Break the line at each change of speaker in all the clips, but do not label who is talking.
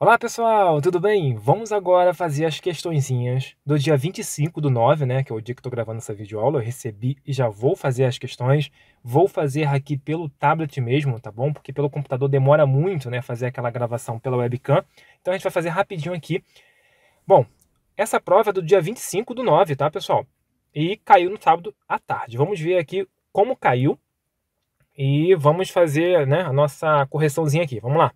Olá pessoal, tudo bem? Vamos agora fazer as questõezinhas do dia 25 do 9, né? Que é o dia que estou gravando essa videoaula. Eu recebi e já vou fazer as questões. Vou fazer aqui pelo tablet mesmo, tá bom? Porque pelo computador demora muito, né? Fazer aquela gravação pela webcam. Então a gente vai fazer rapidinho aqui. Bom, essa prova é do dia 25 do 9, tá pessoal? E caiu no sábado à tarde. Vamos ver aqui como caiu. E vamos fazer né, a nossa correçãozinha aqui. Vamos lá.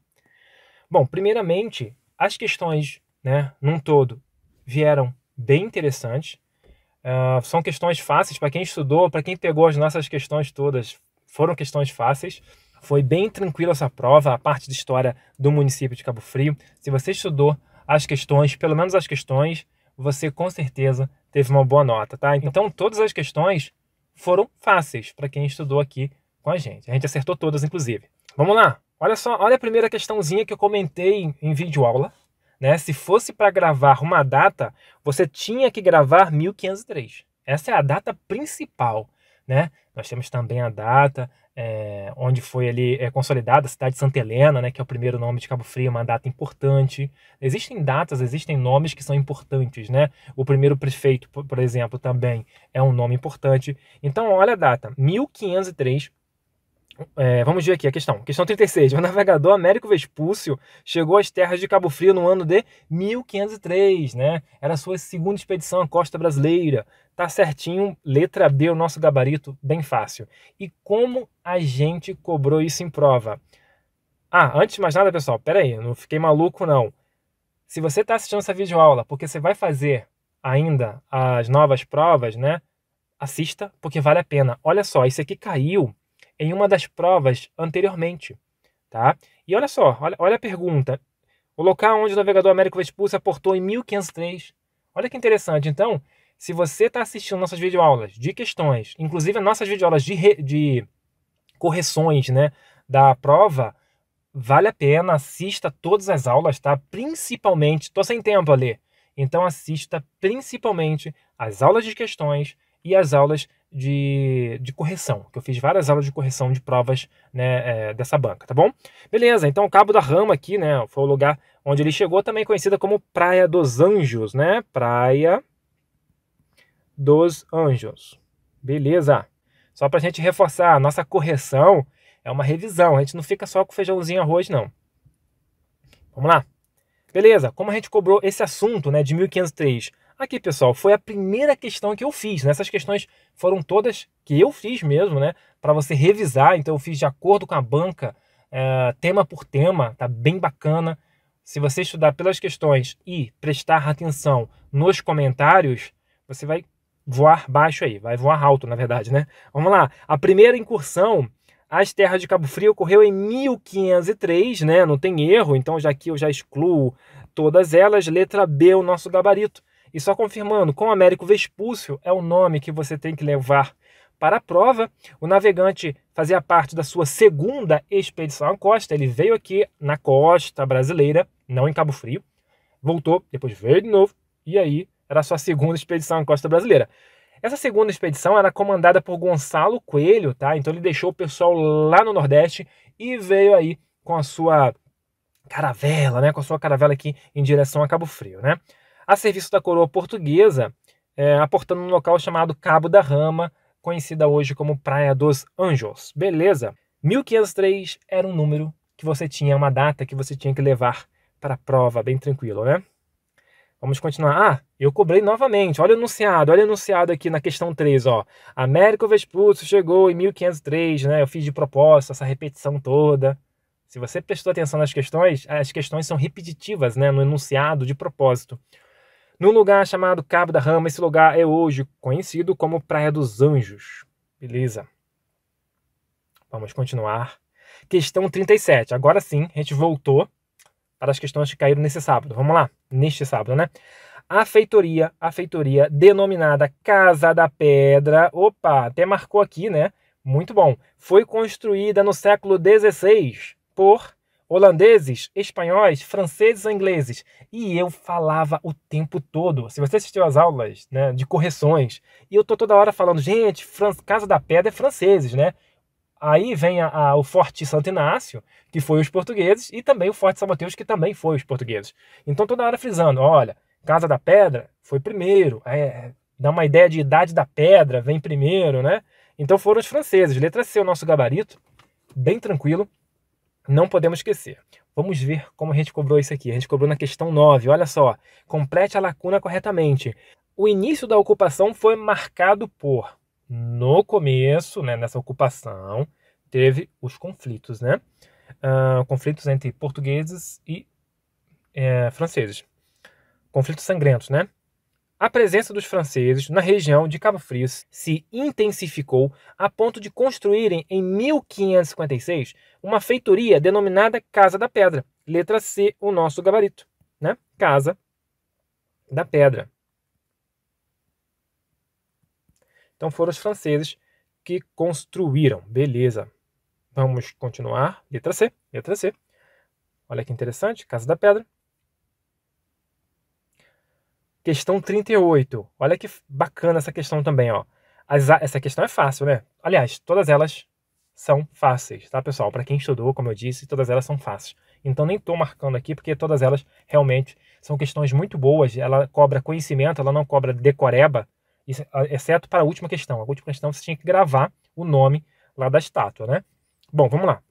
Bom, primeiramente, as questões, né, num todo, vieram bem interessantes. Uh, são questões fáceis para quem estudou, para quem pegou as nossas questões todas, foram questões fáceis. Foi bem tranquila essa prova, a parte de história do município de Cabo Frio. Se você estudou as questões, pelo menos as questões, você com certeza teve uma boa nota, tá? Então, então todas as questões foram fáceis para quem estudou aqui com a gente. A gente acertou todas, inclusive. Vamos lá! Olha só, olha a primeira questãozinha que eu comentei em vídeo aula, né? Se fosse para gravar uma data, você tinha que gravar 1503. Essa é a data principal, né? Nós temos também a data é, onde foi ali é, consolidada a cidade de Santa Helena, né? Que é o primeiro nome de Cabo Frio, uma data importante. Existem datas, existem nomes que são importantes, né? O primeiro prefeito, por exemplo, também é um nome importante. Então, olha a data, 1503 é, vamos ver aqui a questão. Questão 36. O navegador Américo Vespúcio chegou às terras de Cabo Frio no ano de 1503, né? Era a sua segunda expedição à costa brasileira. Tá certinho, letra B, o nosso gabarito, bem fácil. E como a gente cobrou isso em prova? Ah, antes de mais nada, pessoal, peraí, não fiquei maluco, não. Se você está assistindo essa videoaula, porque você vai fazer ainda as novas provas, né? Assista, porque vale a pena. Olha só, isso aqui caiu em uma das provas anteriormente. Tá? E olha só, olha, olha a pergunta. O local onde o navegador Américo Vespucci aportou em 1503. Olha que interessante. Então, se você está assistindo nossas videoaulas de questões, inclusive nossas videoaulas de, re, de correções né, da prova, vale a pena, assista todas as aulas, tá? Principalmente, estou sem tempo a ler, então assista principalmente as aulas de questões e as aulas de, de correção, que eu fiz várias aulas de correção de provas né, é, dessa banca, tá bom? Beleza, então o Cabo da Rama aqui, né, foi o lugar onde ele chegou, também conhecida como Praia dos Anjos, né? Praia dos Anjos. Beleza. Só para a gente reforçar, a nossa correção é uma revisão, a gente não fica só com feijãozinho arroz, não. Vamos lá. Beleza, como a gente cobrou esse assunto né, de 1503 Aqui, pessoal, foi a primeira questão que eu fiz. Né? Essas questões foram todas que eu fiz mesmo, né? Para você revisar. Então, eu fiz de acordo com a banca, é, tema por tema, tá bem bacana. Se você estudar pelas questões e prestar atenção nos comentários, você vai voar baixo aí, vai voar alto, na verdade, né? Vamos lá. A primeira incursão às terras de Cabo Frio ocorreu em 1503, né? Não tem erro, então já aqui eu já excluo todas elas. Letra B, o nosso gabarito. E só confirmando, com Américo Vespúcio é o nome que você tem que levar para a prova. O navegante fazia parte da sua segunda expedição à costa. Ele veio aqui na costa brasileira, não em Cabo Frio, voltou, depois veio de novo, e aí era a sua segunda expedição à costa brasileira. Essa segunda expedição era comandada por Gonçalo Coelho, tá? Então ele deixou o pessoal lá no Nordeste e veio aí com a sua caravela, né? Com a sua caravela aqui em direção a Cabo Frio, né? a serviço da coroa portuguesa, é, aportando num local chamado Cabo da Rama, conhecida hoje como Praia dos Anjos. Beleza? 1503 era um número que você tinha, uma data que você tinha que levar para a prova, bem tranquilo, né? Vamos continuar. Ah, eu cobrei novamente. Olha o enunciado, olha o enunciado aqui na questão 3, ó. Américo Vespúcio chegou em 1503, né? Eu fiz de propósito essa repetição toda. Se você prestou atenção nas questões, as questões são repetitivas, né, no enunciado de propósito num lugar chamado Cabo da Rama. Esse lugar é hoje conhecido como Praia dos Anjos. Beleza? Vamos continuar. Questão 37. Agora sim, a gente voltou para as questões que caíram nesse sábado. Vamos lá, neste sábado, né? A feitoria, a feitoria denominada Casa da Pedra, opa, até marcou aqui, né? Muito bom. Foi construída no século XVI por holandeses, espanhóis, franceses ou ingleses. E eu falava o tempo todo. Se você assistiu às aulas né, de correções, e eu tô toda hora falando, gente, Fran Casa da Pedra é franceses, né? Aí vem a, a, o Forte Santo Inácio, que foi os portugueses, e também o Forte São Mateus, que também foi os portugueses. Então toda hora frisando, olha, Casa da Pedra foi primeiro, é, dá uma ideia de idade da pedra, vem primeiro, né? Então foram os franceses. Letra C, o nosso gabarito, bem tranquilo não podemos esquecer. Vamos ver como a gente cobrou isso aqui. A gente cobrou na questão 9. Olha só. Complete a lacuna corretamente. O início da ocupação foi marcado por. No começo, né, nessa ocupação, teve os conflitos, né? Uh, conflitos entre portugueses e é, franceses. Conflitos sangrentos, né? A presença dos franceses na região de Cabo Frio se intensificou a ponto de construírem em 1556 uma feitoria denominada Casa da Pedra, letra C, o nosso gabarito, né? Casa da Pedra. Então foram os franceses que construíram. Beleza. Vamos continuar. Letra C, letra C. Olha que interessante, Casa da Pedra. Questão 38. Olha que bacana essa questão também, ó. As, essa questão é fácil, né? Aliás, todas elas são fáceis, tá, pessoal? Para quem estudou, como eu disse, todas elas são fáceis. Então nem estou marcando aqui porque todas elas realmente são questões muito boas. Ela cobra conhecimento, ela não cobra decoreba, ah, exceto para a última questão. A última questão você tinha que gravar o nome lá da estátua, né? Bom, vamos lá.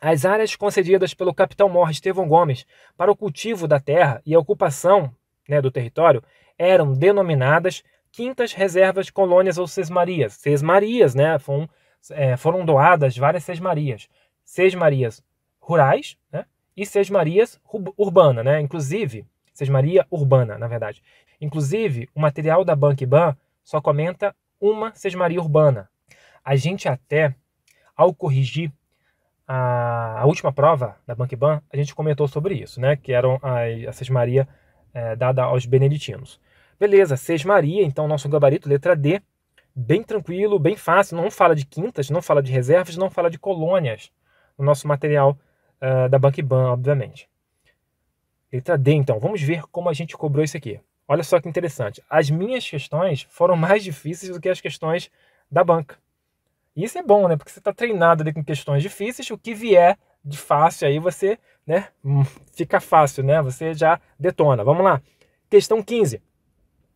As áreas concedidas pelo capitão Morre Estevão Gomes para o cultivo da terra e a ocupação né, do território eram denominadas quintas reservas, colônias ou sesmarias. Sesmarias, né, foram, é, foram doadas várias sesmarias. Sesmarias rurais né, e sesmarias urbana, né, inclusive, sesmaria urbana, na verdade. Inclusive, o material da Bankiban só comenta uma sesmaria urbana. A gente até, ao corrigir a, última prova da Bankiban, a gente comentou sobre isso, né? Que eram a, a sesmaria é, dada aos beneditinos. Beleza, Sesmaria, então nosso gabarito, letra D, bem tranquilo, bem fácil, não fala de quintas, não fala de reservas, não fala de colônias, o no nosso material uh, da Bankiban, obviamente. Letra D, então, vamos ver como a gente cobrou isso aqui. Olha só que interessante, as minhas questões foram mais difíceis do que as questões da banca. E isso é bom, né? Porque você está treinado ali com questões difíceis, o que vier de fácil aí você né? Hum, fica fácil, né? Você já detona. Vamos lá. Questão 15.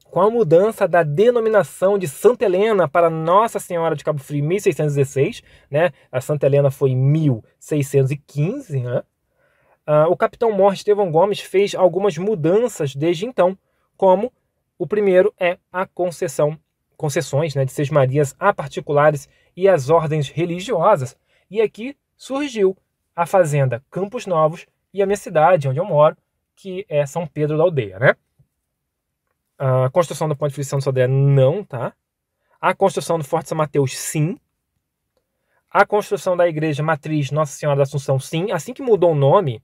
Com a mudança da denominação de Santa Helena para Nossa Senhora de Cabo Frio em 1616, né? A Santa Helena foi em 1615, né? Ah, o capitão morte Estevão Gomes fez algumas mudanças desde então, como o primeiro é a concessão, concessões né, de sesmarias a particulares e as ordens religiosas. E aqui surgiu a fazenda Campos Novos e a minha cidade, onde eu moro, que é São Pedro da Aldeia, né? A construção do Ponte de frição do Sodré não, tá? A construção do Forte São Mateus, sim. A construção da igreja matriz Nossa Senhora da Assunção, sim. Assim que mudou o nome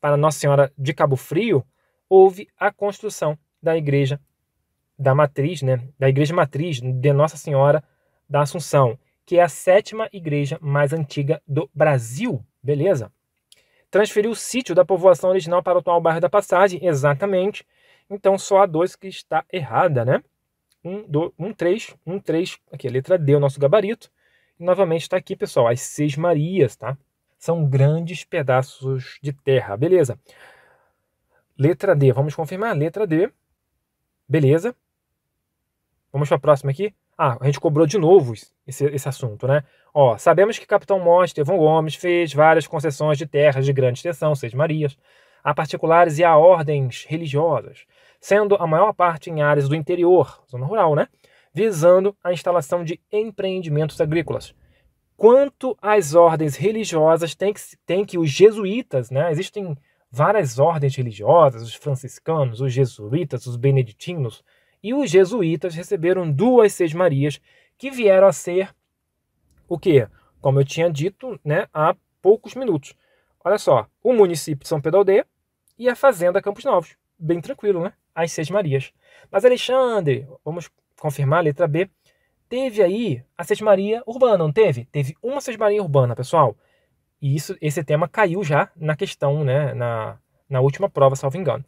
para Nossa Senhora de Cabo Frio, houve a construção da igreja da matriz, né? Da igreja matriz de Nossa Senhora da Assunção, que é a sétima igreja mais antiga do Brasil. Beleza. Transferiu o sítio da povoação original para o atual bairro da Passagem, exatamente. Então só a 2 que está errada, né? 1, 2, 1, 3, 1, 3, aqui a letra D, o nosso gabarito. E novamente está aqui, pessoal, as Seis Marias, tá? São grandes pedaços de terra, beleza? Letra D, vamos confirmar, letra D. Beleza. Vamos para a próxima aqui. Ah, a gente cobrou de novo esse, esse assunto, né? Ó, sabemos que Capitão Monte, Estevão Gomes fez várias concessões de terras de grande extensão, seis marias, a particulares e a ordens religiosas, sendo a maior parte em áreas do interior, zona rural, né? Visando a instalação de empreendimentos agrícolas. Quanto às ordens religiosas, tem que, tem que os jesuítas, né? Existem várias ordens religiosas, os franciscanos, os jesuítas, os beneditinos, e os jesuítas receberam duas Seis Marias, que vieram a ser o quê? Como eu tinha dito né, há poucos minutos. Olha só, o município de São Pedro Aldeia e a Fazenda Campos Novos. Bem tranquilo, né? As Seis Marias. Mas Alexandre, vamos confirmar a letra B. Teve aí a Seis Maria Urbana, não teve? Teve uma Seis Maria Urbana, pessoal. E isso, esse tema caiu já na questão, né? Na, na última prova, salvo engano.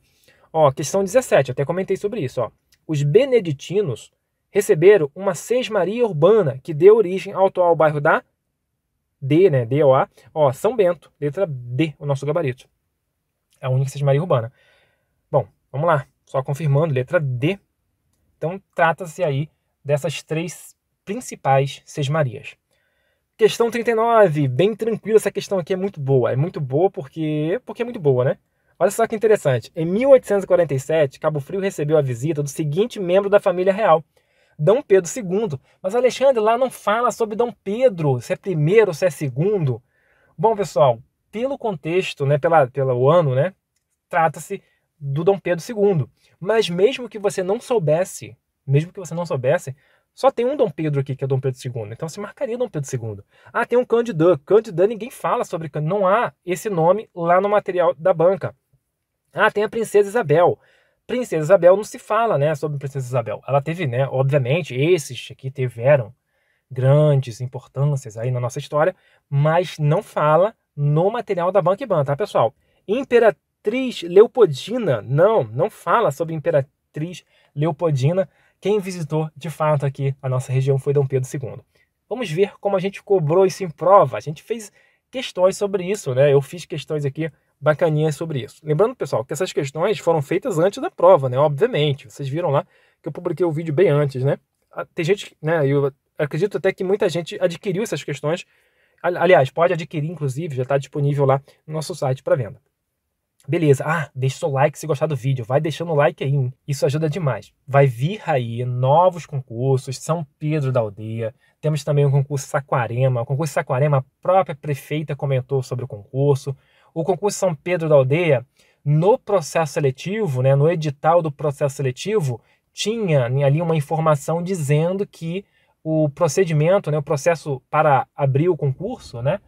Ó, questão 17, até comentei sobre isso, ó os beneditinos receberam uma sesmaria urbana que deu origem ao atual bairro da D, né, D A, ó, São Bento, letra D, o nosso gabarito. É a única sesmaria urbana. Bom, vamos lá, só confirmando, letra D. Então trata-se aí dessas três principais sesmarias. Questão 39, bem tranquila, essa questão aqui é muito boa. É muito boa porque, porque é muito boa, né? Olha só que interessante. Em 1847, Cabo Frio recebeu a visita do seguinte membro da família real, Dom Pedro II. Mas Alexandre lá não fala sobre Dom Pedro, se é primeiro, se é segundo. Bom, pessoal, pelo contexto, né, pela, pelo ano, né, trata-se do Dom Pedro II. Mas mesmo que você não soubesse, mesmo que você não soubesse, só tem um Dom Pedro aqui, que é Dom Pedro II. Então se marcaria Dom Pedro II. Ah, tem um Candidã. Candidã ninguém fala sobre Candidã. Não há esse nome lá no material da banca. Ah, tem a Princesa Isabel. Princesa Isabel não se fala, né, sobre Princesa Isabel. Ela teve, né, obviamente, esses que tiveram grandes importâncias aí na nossa história, mas não fala no material da band, tá, pessoal? Imperatriz Leopoldina, não, não fala sobre Imperatriz Leopoldina. Quem visitou, de fato, aqui a nossa região foi Dom Pedro II. Vamos ver como a gente cobrou isso em prova. A gente fez questões sobre isso, né? Eu fiz questões aqui bacaninha sobre isso. Lembrando, pessoal, que essas questões foram feitas antes da prova, né? Obviamente. Vocês viram lá que eu publiquei o vídeo bem antes, né? Ah, tem gente, né? Eu acredito até que muita gente adquiriu essas questões. Aliás, pode adquirir, inclusive, já está disponível lá no nosso site para venda. Beleza. Ah, deixa seu like se gostar do vídeo. Vai deixando o like aí. Hein? Isso ajuda demais. Vai vir aí novos concursos. São Pedro da Aldeia. Temos também o concurso Saquarema. O concurso Saquarema, a própria prefeita comentou sobre o concurso o concurso São Pedro da Aldeia, no processo seletivo, né, no edital do processo seletivo, tinha ali uma informação dizendo que o procedimento, né, o processo para abrir o concurso, né,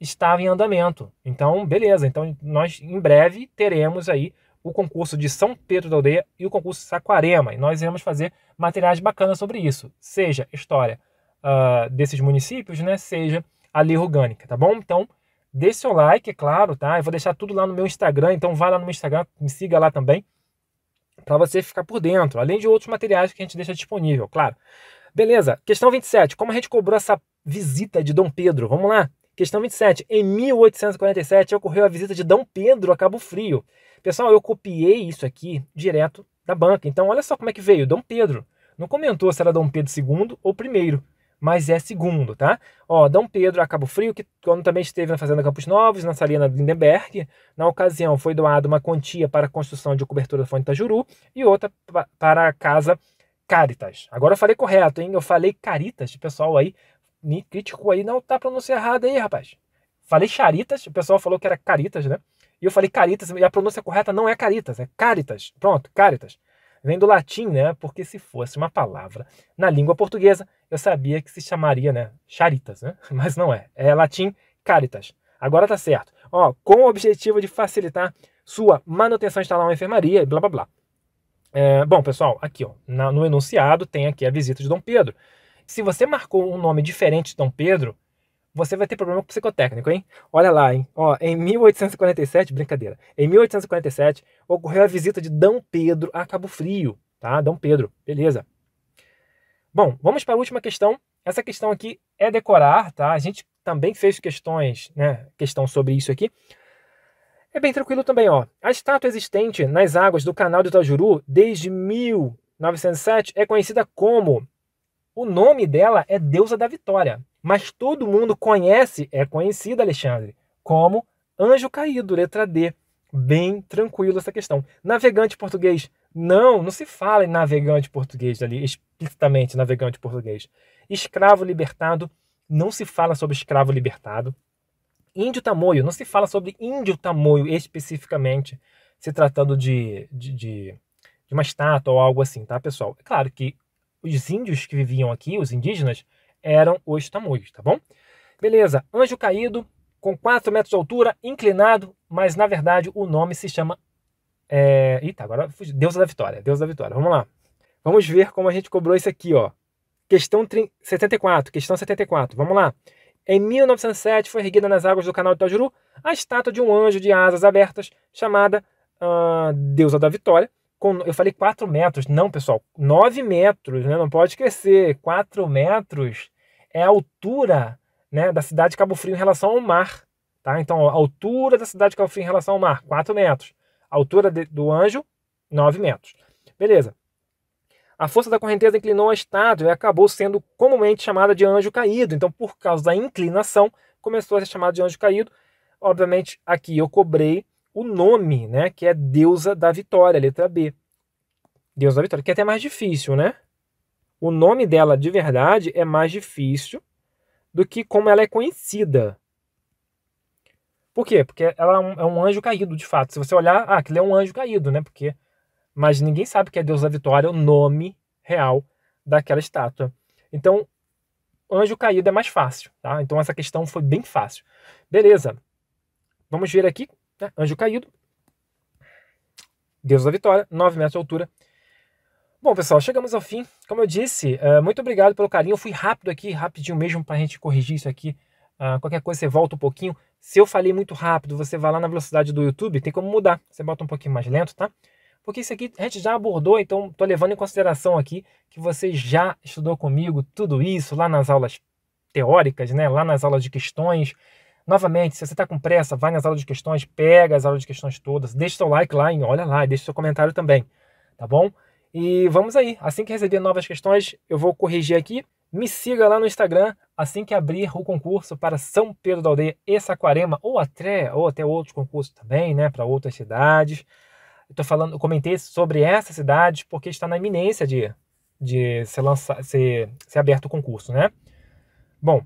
estava em andamento. Então, beleza. Então, nós em breve teremos aí o concurso de São Pedro da Aldeia e o concurso Saquarema. E nós iremos fazer materiais bacanas sobre isso, seja história uh, desses municípios, né, seja a lei orgânica, tá bom? Então, Dê seu like, é claro, tá? Eu vou deixar tudo lá no meu Instagram, então vá lá no meu Instagram, me siga lá também, para você ficar por dentro, além de outros materiais que a gente deixa disponível, claro. Beleza, questão 27. Como a gente cobrou essa visita de Dom Pedro? Vamos lá. Questão 27. Em 1847 ocorreu a visita de Dom Pedro a Cabo Frio. Pessoal, eu copiei isso aqui direto da banca. Então, olha só como é que veio. Dom Pedro. Não comentou se era Dom Pedro II ou I mas é segundo, tá? Ó, Dom Pedro a Cabo Frio, que quando também esteve na Fazenda Campos Novos, na Salina Lindenberg, na ocasião foi doada uma quantia para a construção de cobertura da Fonte Tajuru e outra para a Casa Caritas. Agora eu falei correto, hein? Eu falei Caritas, o pessoal aí me criticou aí, não, tá pronunciando errado aí, rapaz. Falei Charitas, o pessoal falou que era Caritas, né? E eu falei Caritas, e a pronúncia correta não é Caritas, é Caritas. Pronto, Caritas vem do latim, né? Porque se fosse uma palavra na língua portuguesa, eu sabia que se chamaria, né, charitas, né? Mas não é. É latim caritas. Agora tá certo. Ó, com o objetivo de facilitar sua manutenção instalar uma enfermaria e blá blá blá. É, bom, pessoal, aqui ó, no enunciado tem aqui a visita de Dom Pedro. Se você marcou um nome diferente de Dom Pedro, você vai ter problema com psicotécnico, hein? Olha lá, hein? Ó, em 1847, brincadeira, em 1847 ocorreu a visita de D. Pedro a Cabo Frio, tá? D. Pedro, beleza. Bom, vamos para a última questão. Essa questão aqui é decorar, tá? A gente também fez questões, né? Questão sobre isso aqui. É bem tranquilo também, ó. A estátua existente nas águas do canal do Itajuru desde 1907 é conhecida como. O nome dela é Deusa da Vitória. Mas todo mundo conhece, é conhecida, Alexandre, como anjo caído, letra D. Bem tranquilo essa questão. Navegante português. Não, não se fala em navegante português ali, explicitamente navegante português. Escravo libertado, não se fala sobre escravo libertado. Índio tamoio, não se fala sobre índio tamoio especificamente, se tratando de, de, de, de uma estátua ou algo assim, tá, pessoal? É claro que os índios que viviam aqui, os indígenas, eram os tamoios, tá bom? Beleza, anjo caído, com 4 metros de altura, inclinado, mas na verdade o nome se chama. É... Eita, agora Deus da Vitória, Deus da Vitória. Vamos lá. Vamos ver como a gente cobrou isso aqui, ó. Questão 74, questão 74, vamos lá. Em 1907 foi erguida nas águas do canal de Itajuru a estátua de um anjo de asas abertas chamada uh, Deusa da Vitória. Com, eu falei 4 metros, não pessoal, 9 metros, né? não pode esquecer, 4 metros é a altura né, da cidade de Cabo Frio em relação ao mar. Tá? Então, a altura da cidade de Cabo Frio em relação ao mar, 4 metros. A altura de, do anjo, 9 metros. Beleza. A força da correnteza inclinou a estátua e acabou sendo comumente chamada de anjo caído. Então, por causa da inclinação, começou a ser chamada de anjo caído. Obviamente, aqui eu cobrei o nome, né, que é deusa da vitória, letra B. Deusa da vitória, que é até mais difícil, né? O nome dela de verdade é mais difícil do que como ela é conhecida. Por quê? Porque ela é, é um anjo caído, de fato. Se você olhar, ah, aquilo é um anjo caído, né? Porque mas ninguém sabe que é Deus da Vitória, é o nome real daquela estátua. Então, anjo caído é mais fácil, tá? Então essa questão foi bem fácil. Beleza. Vamos ver aqui, né? anjo caído, Deus da Vitória, 9 metros de altura, Bom, pessoal, chegamos ao fim. Como eu disse, uh, muito obrigado pelo carinho. Eu fui rápido aqui, rapidinho mesmo, para a gente corrigir isso aqui. Uh, qualquer coisa você volta um pouquinho. Se eu falei muito rápido, você vai lá na velocidade do YouTube, tem como mudar. Você bota um pouquinho mais lento, tá? Porque isso aqui a gente já abordou, então estou levando em consideração aqui que você já estudou comigo tudo isso lá nas aulas teóricas, né? lá nas aulas de questões. Novamente, se você está com pressa, vai nas aulas de questões, pega as aulas de questões todas, deixa seu like lá e olha lá, deixa seu comentário também, tá bom? E vamos aí. Assim que receber novas questões, eu vou corrigir aqui. Me siga lá no Instagram assim que abrir o concurso para São Pedro da Aldeia e Saquarema, ou até, ou até outros concursos também, né, para outras cidades. Eu, falando, eu comentei sobre essas cidades porque está na iminência de, de ser, lançar, ser, ser aberto o concurso, né? Bom,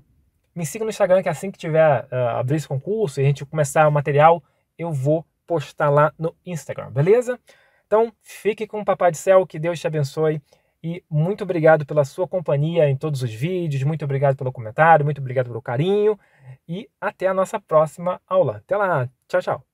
me siga no Instagram que assim que tiver uh, abrir esse concurso e a gente começar o material, eu vou postar lá no Instagram, beleza? Então, fique com o Papai do Céu, que Deus te abençoe. E muito obrigado pela sua companhia em todos os vídeos, muito obrigado pelo comentário, muito obrigado pelo carinho. E até a nossa próxima aula. Até lá, tchau, tchau.